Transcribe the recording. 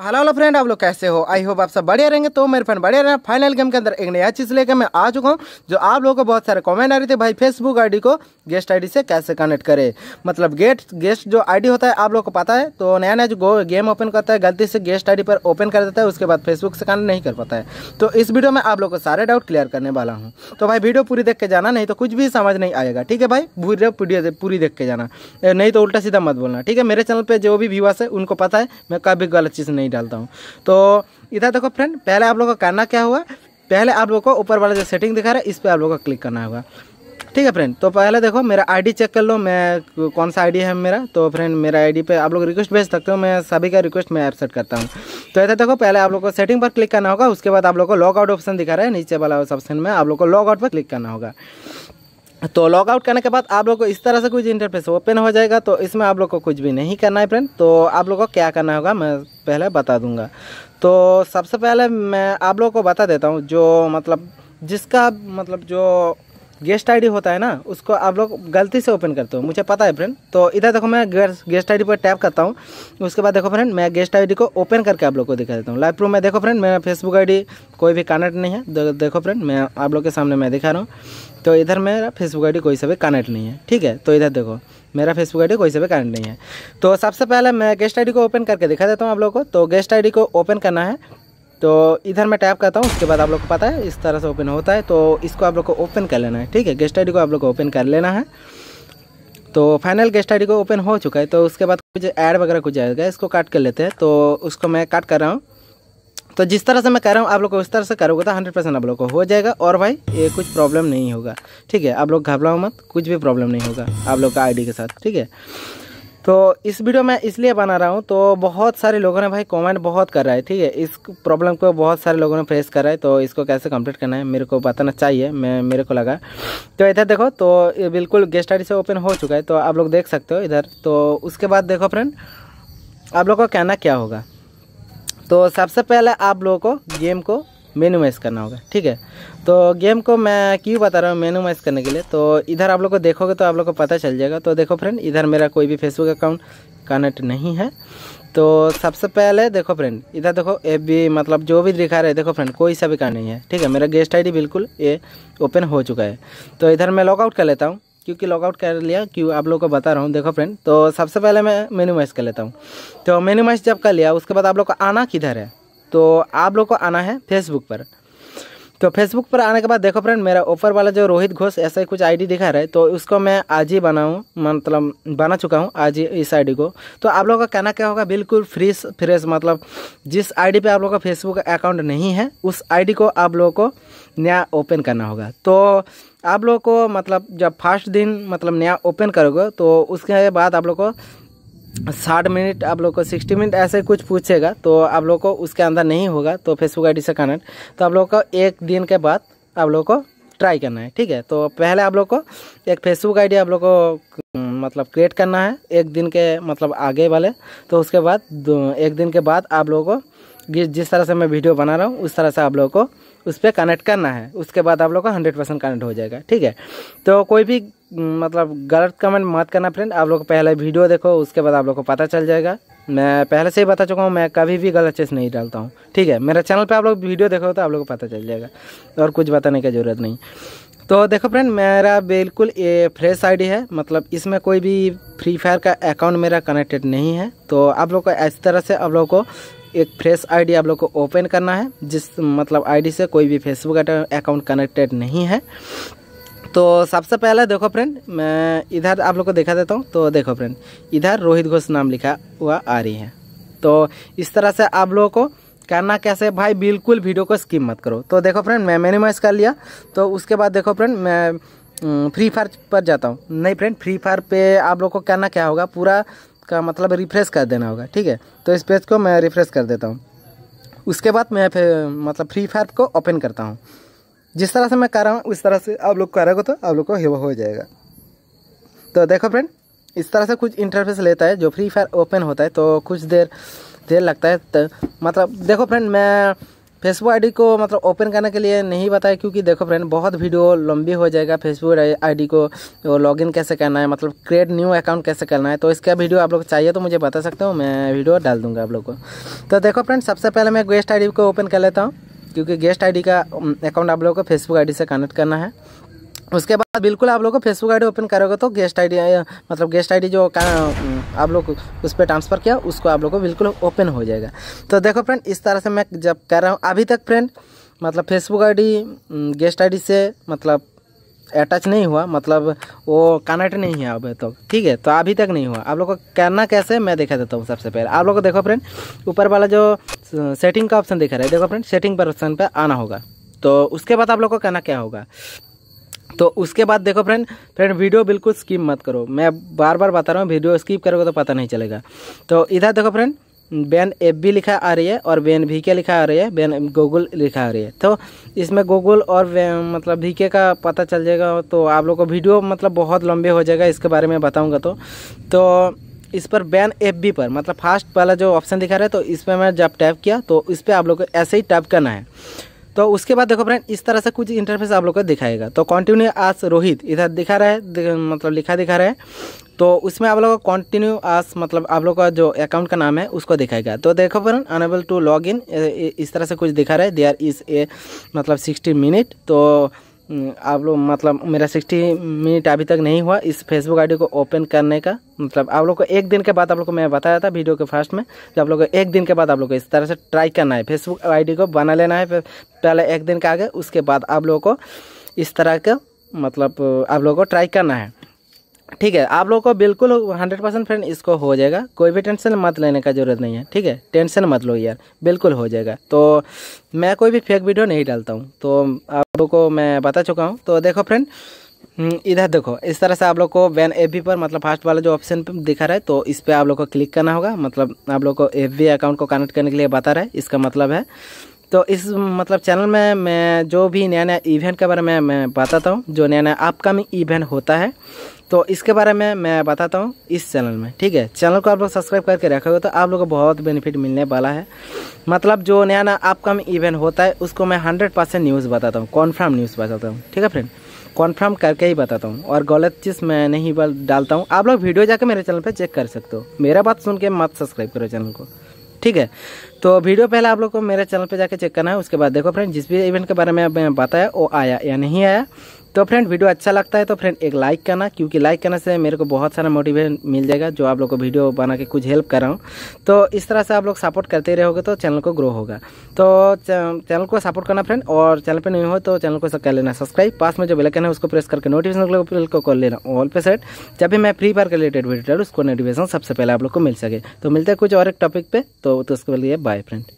Hello hello friend आप लोग कैसे हो आई होप आप सब बढ़िया रहेंगे तो मेरे फ्रेंड बढ़िया रहे फाइनल गेम के अंदर एक नया चीज़ लेकर मैं आ चुका हूँ जो आप लोगों को बहुत सारे कमेंट आ रहे थे भाई फेसबुक आईडी को गेस्ट आईडी से कैसे कनेक्ट करें मतलब गेट गेस्ट जो आईडी होता है आप लोग को पता है तो नया नया जो गेम ओपन करता है गलती से गेस्ट आई पर ओपन कर देता है उसके बाद फेसबुक से कनेक्ट नहीं कर पाता है तो इस वीडियो में आप लोग को सारे डाउट क्लियर करने वाला हूँ तो भाई वीडियो पूरी देख के जाना नहीं तो कुछ भी समझ नहीं आएगा ठीक है भाई वीडियो पूरी देख के जाना नहीं तो उल्टा सीधा मत बोलना ठीक है मेरे चैनल पर जो भी व्यूवर्स है उनको पता है मैं कभी गलत चीज़ नहीं नहीं डालता हूँ तो इधर देखो फ्रेंड पहले आप लोग का करना क्या हुआ पहले आप लोग को ऊपर वाला जो सेटिंग दिखा रहा है इस पर आप लोग को क्लिक करना होगा ठीक है फ्रेंड तो पहले देखो मेरा आईडी चेक कर लो मैं कौन सा आईडी है मेरा तो फ्रेंड मेरा आईडी पे आप लोग रिक्वेस्ट भेज सकते हो मैं सभी का रिक्वेस्ट मैं एक्सेप्ट करता हूँ तो ऐसा देखो पहले आप लोग को सेटिंग पर क्लिक करना होगा उसके बाद आप लोग को लॉग आउट ऑप्शन दिखा रहा है नीचे वाला ऑप्शन में आप लोग को लॉग आउट पर क्लिक करना होगा तो लॉग आउट करने के बाद आप लोग को इस तरह से कुछ इंटरफेस ओपन हो जाएगा तो इसमें आप लोग को कुछ भी नहीं करना है फ्रेंड तो आप लोग को क्या करना होगा मैं पहले बता दूंगा तो सबसे पहले मैं आप लोग को बता देता हूँ जो मतलब जिसका मतलब जो गेस्ट आईडी होता है ना उसको आप लोग गलती से ओपन करते हो मुझे पता है फ्रेंड तो इधर देखो मैं गेस्ट आईडी पर टैप करता हूँ उसके बाद देखो फ्रेंड मैं गेस्ट आईडी को ओपन करके आप लोग को दिखा देता हूँ लाइव प्रूफ में देखो फ्रेंड मेरा फेसबुक आईडी कोई भी कनेक्ट नहीं है देखो फ्रेंड मैं आप लोग के सामने मैं दिखा रहा हूँ तो इधर मेरा फेसबुक आई कोई से भी कनेक्ट नहीं है ठीक है तो इधर देखो मेरा फेसबुक आई कोई से भी कनेक्ट नहीं है तो सबसे पहले मैं गेस्ट आई को ओपन करके दिखा देता हूँ आप लोग को तो गेस्ट आई को ओपन करना है तो इधर मैं टैप करता हूँ उसके बाद आप लोग को पता है इस तरह से ओपन होता है तो इसको आप लोग को ओपन कर लेना है ठीक है गेस्ट आई को आप लोग को ओपन कर लेना है तो फाइनल गेस्ट आई को ओपन हो चुका है तो उसके बाद कुछ ऐड वगैरह कुछ आएगा इसको काट कर लेते हैं तो उसको मैं काट कर रहा हूँ तो जिस तरह से मैं कह रहा हूँ आप लोग को उस तरह से करोगे तो हंड्रेड परसेंट आप लोग को हो जाएगा और भाई ये कुछ प्रॉब्लम नहीं होगा ठीक है आप लोग घबराओ मत कुछ भी प्रॉब्लम नहीं होगा आप लोग का आईडी के साथ ठीक है तो इस वीडियो मैं इसलिए बना रहा हूँ तो बहुत सारे लोगों ने भाई कमेंट बहुत कर रहा है ठीक है इस प्रॉब्लम को बहुत सारे लोगों ने फेस कर रहा है तो इसको कैसे कंप्लीट करना है मेरे को बताना चाहिए मैं मेरे को लगा तो इधर देखो तो ये बिल्कुल गेस्ट आई से ओपन हो चुका है तो आप लोग देख सकते हो इधर तो उसके बाद देखो फ्रेंड आप लोग का कहना क्या होगा तो सबसे पहले आप लोगों को गेम को मेनूमाइज करना होगा ठीक है तो गेम को मैं क्यों बता रहा हूँ मेनूमाइज करने के लिए तो इधर आप लोग को देखोगे तो आप लोग को पता चल जाएगा तो देखो फ्रेंड इधर मेरा कोई भी फेसबुक अकाउंट कनेक्ट नहीं है तो सबसे पहले देखो फ्रेंड इधर देखो ए भी मतलब जो भी दिखा रहे देखो फ्रेंड कोई सा भी कार्ड नहीं है ठीक है मेरा गेस्ट आई बिल्कुल ये ओपन हो चुका है तो इधर मैं लॉगआउट कर लेता हूँ क्योंकि लॉगआउट कर लिया क्यों आप लोग को बता रहा हूँ देखो फ्रेंड तो सबसे पहले मैं मेनूमाइज कर लेता हूँ तो मेनूमाइज जब कर लिया उसके बाद आप लोग का आना किधर है तो आप लोग को आना है फेसबुक पर तो फेसबुक पर आने के बाद देखो फ्रेंड मेरा ऊपर वाला जो रोहित घोष ऐसा ही कुछ आईडी दिखा रहा है तो उसको मैं आज ही बनाऊँ मतलब बना चुका हूँ आज ही इस आईडी को तो आप लोगों का कहना क्या होगा बिल्कुल फ्री फ्रेश मतलब जिस आईडी पे आप लोगों का फेसबुक अकाउंट नहीं है उस आईडी को आप लोगों को नया ओपन करना होगा तो आप लोगों को मतलब जब फर्स्ट दिन मतलब नया ओपन करोगे तो उसके बाद आप लोग को साठ मिनट आप लोग को सिक्सटी मिनट ऐसे कुछ पूछेगा तो आप लोग को उसके अंदर नहीं होगा तो फेसबुक आई से कनेक्ट तो आप लोग को एक दिन के बाद आप लोग को ट्राई करना है ठीक है तो पहले आप लोग को एक फेसबुक आईडी आप लोग को हम्म, मतलब क्रिएट करना है एक दिन के मतलब आगे वाले तो उसके बाद एक दिन के बाद आप लोगों को जिस तरह से मैं वीडियो बना रहा हूँ उस तरह से आप लोग को उस पर कनेक्ट करना है उसके बाद आप लोग का हंड्रेड परसेंट कनेक्ट हो जाएगा ठीक है तो कोई भी मतलब गलत कमेंट मत करना फ्रेंड आप लोग पहले वीडियो देखो उसके बाद आप लोग को पता चल जाएगा मैं पहले से ही बता चुका हूँ मैं कभी भी गलत चीज़ नहीं डालता हूँ ठीक है मेरे चैनल पर आप लोग वीडियो देखो तो आप लोग को पता चल जाएगा और कुछ बताने की ज़रूरत नहीं तो देखो फ्रेंड मेरा बिल्कुल ये फ्रेश आईडी है मतलब इसमें कोई भी फ्री फायर का अकाउंट मेरा कनेक्टेड नहीं है तो आप लोग को इस तरह से आप लोग को एक फ्रेश आईडी आप लोग को ओपन करना है जिस मतलब आईडी से कोई भी फेसबुक अकाउंट कनेक्टेड नहीं है तो सबसे पहले देखो फ्रेंड मैं इधर आप लोग को दिखा देता हूँ तो देखो फ्रेंड इधर रोहित घोष नाम लिखा हुआ आ रही है तो इस तरह से आप लोगों को करना कैसे भाई बिल्कुल वीडियो को स्किप मत करो तो देखो फ्रेंड मैं मिनिमाइज कर लिया तो उसके बाद देखो फ्रेंड मैं फ्री फायर पर जाता हूँ नहीं फ्रेंड फ्री फायर पे आप लोग को करना क्या होगा पूरा का मतलब रिफ्रेश कर देना होगा ठीक है तो इस पेज को मैं रिफ्रेश कर देता हूँ उसके बाद मैं फिर मतलब फ्री फायर को ओपन करता हूँ जिस तरह से मैं कर रहा हूँ उस तरह से आप लोग हो तो आप लोग को हो जाएगा तो देखो फ्रेंड इस तरह से कुछ इंटरफेस लेता है जो फ्री फायर ओपन होता है तो कुछ देर देर लगता है तो, मतलब देखो फ्रेंड मैं फेसबुक आईडी को मतलब ओपन करने के लिए नहीं बताया क्योंकि देखो फ्रेंड बहुत वीडियो लंबी हो जाएगा फेसबुक आईडी को लॉगिन कैसे करना है मतलब क्रिएट न्यू अकाउंट कैसे करना है तो इसका वीडियो आप लोग चाहिए तो मुझे बता सकते हो मैं वीडियो डाल दूंगा आप लोग को तो देखो फ्रेंड सबसे पहले मैं गेस्ट आई को ओपन कर लेता हूँ क्योंकि गेस्ट आई का अकाउंट um, आप लोग को फेसबुक आई से कनेक्ट करना है उसके बाद बिल्कुल आप लोग को फेसबुक आई ओपन करोगे तो गेस्ट आई मतलब गेस्ट आई जो आप लोग उस पर ट्रांसफ़र किया उसको आप लोग को बिल्कुल ओपन हो जाएगा तो देखो फ्रेंड इस तरह से मैं जब कह रहा हूँ अभी तक फ्रेंड मतलब फेसबुक आई गेस्ट आई से मतलब अटैच नहीं हुआ मतलब वो कनेक्ट नहीं है अब तो ठीक है तो अभी तक नहीं हुआ आप लोग को करना कैसे मैं दिखा देता हूँ सबसे पहले आप लोग को देखो फ्रेंड ऊपर वाला जो सेटिंग का ऑप्शन दिखा रहा है देखो फ्रेंड सेटिंग पर ऑप्शन पर आना होगा तो उसके बाद आप लोग को करना क्या होगा तो उसके बाद देखो फ्रेंड फ्रेंड वीडियो बिल्कुल स्किप मत करो मैं बार बार बता रहा हूँ वीडियो स्किप करोगे तो पता नहीं चलेगा तो इधर देखो फ्रेंड बैन एफ बी लिखा आ रही है और बैन वी के लिखा आ रही है बैन गूगल लिखा आ रही है तो इसमें गूगल और मतलब वी के का पता चल जाएगा तो आप लोग को वीडियो मतलब बहुत लंबे हो जाएगा इसके बारे में बताऊँगा तो तो इस पर बैन एफ बी पर मतलब फास्ट वाला जो ऑप्शन दिखा रहा है तो इस पर मैं जब टैप किया तो इस पर आप लोग को ऐसे ही टैप करना है तो उसके बाद देखो फ्रेंड इस तरह से कुछ इंटरफेस आप लोग का दिखाएगा तो कंटिन्यू आस रोहित इधर दिखा रहा है मतलब लिखा दिखा रहा है तो उसमें आप लोग का कंटिन्यू आस मतलब आप लोग का जो अकाउंट का नाम है उसको दिखाएगा तो देखो friend enable to log in इस तरह से कुछ दिखा रहा है देयर इज़ ए मतलब सिक्सटी मिनट तो हम्म, आप लोग मतलब मेरा सिक्सटी मिनट अभी तक नहीं हुआ इस फेसबुक आईडी को ओपन करने का मतलब आप लोग को एक दिन के बाद आप लोग को मैं बताया था वीडियो के फर्स्ट में जब आप लोग को एक दिन के बाद आप लोग को इस तरह से ट्राई करना है फेसबुक आईडी को बना लेना है पहले एक दिन के आगे उसके बाद आप लोग को इस तरह का मतलब आप लोगों को ट्राई करना है ठीक है आप लोग को बिल्कुल हंड्रेड परसेंट फ्रेंड इसको हो जाएगा कोई भी टेंशन मत लेने का ज़रूरत नहीं है ठीक है टेंशन मत लो यार बिल्कुल हो जाएगा तो मैं कोई भी फेक वीडियो नहीं डालता हूँ तो आप लोग को मैं बता चुका हूँ तो देखो फ्रेंड हम्म, इधर देखो इस तरह से आप लोग को वैन एफ पर मतलब फास्ट वाला जो ऑप्शन दिखा रहा है तो इस पर आप लोग को क्लिक करना होगा मतलब आप लोग को एफ अकाउंट को कनेक्ट करने के लिए बता रहा है इसका मतलब है तो इस मतलब चैनल में मैं जो भी नया नया इवेंट के बारे में मैं बताता हूँ जो नया नया अपकमिंग इवेंट होता है तो इसके बारे में मैं बताता हूँ इस चैनल में ठीक है चैनल को आप लोग सब्सक्राइब करके रखोगे तो आप लोग को बहुत बेनिफिट मिलने वाला है मतलब जो नया नया अपकमिंग इवेंट होता है उसको मैं हंड्रेड परसेंट न्यूज़ बताता हूँ कॉन्फर्म न्यूज़ बताता हूँ ठीक है फ्रेंड कॉन्फर्म करके ही बताता हूँ और गलत चीज़ मैं नहीं डालता हूँ आप लोग वीडियो जाकर मेरे चैनल पर चेक कर सकते हो मेरा बात सुन के मत सब्सक्राइब करो चैनल को ठीक है तो वीडियो पहले आप लोग को मेरे चैनल पे जाके चेक करना है उसके बाद देखो फ्रेंड जिस भी इवेंट के बारे में बताया वो आया या नहीं आया तो फ्रेंड वीडियो अच्छा लगता है तो फ्रेंड एक लाइक करना क्योंकि लाइक करने से मेरे को बहुत सारा मोटिवेशन मिल जाएगा जो आप लोग को वीडियो बना के कुछ हेल्प कर रहा हूँ तो इस तरह से आप लोग सपोर्ट करते रहोगे तो चैनल को ग्रो होगा तो चैनल को सपोर्ट करना फ्रेंड और चैनल पर नहीं हो तो चैनल को कर लेना सब्सक्राइब पास में जो बेलकन है उसको प्रेस करके नोटिफिकेशन को कर लेना ऑल पे सेट जब भी मैं फ्री फायर के रिलेटेड वीडियो डालू उसको नोटिफिकेशन सबसे पहले आप लोग को मिल सके तो मिलते हैं कुछ और एक टॉपिक पे तो, तो उसके लिए बाय Bye, friend.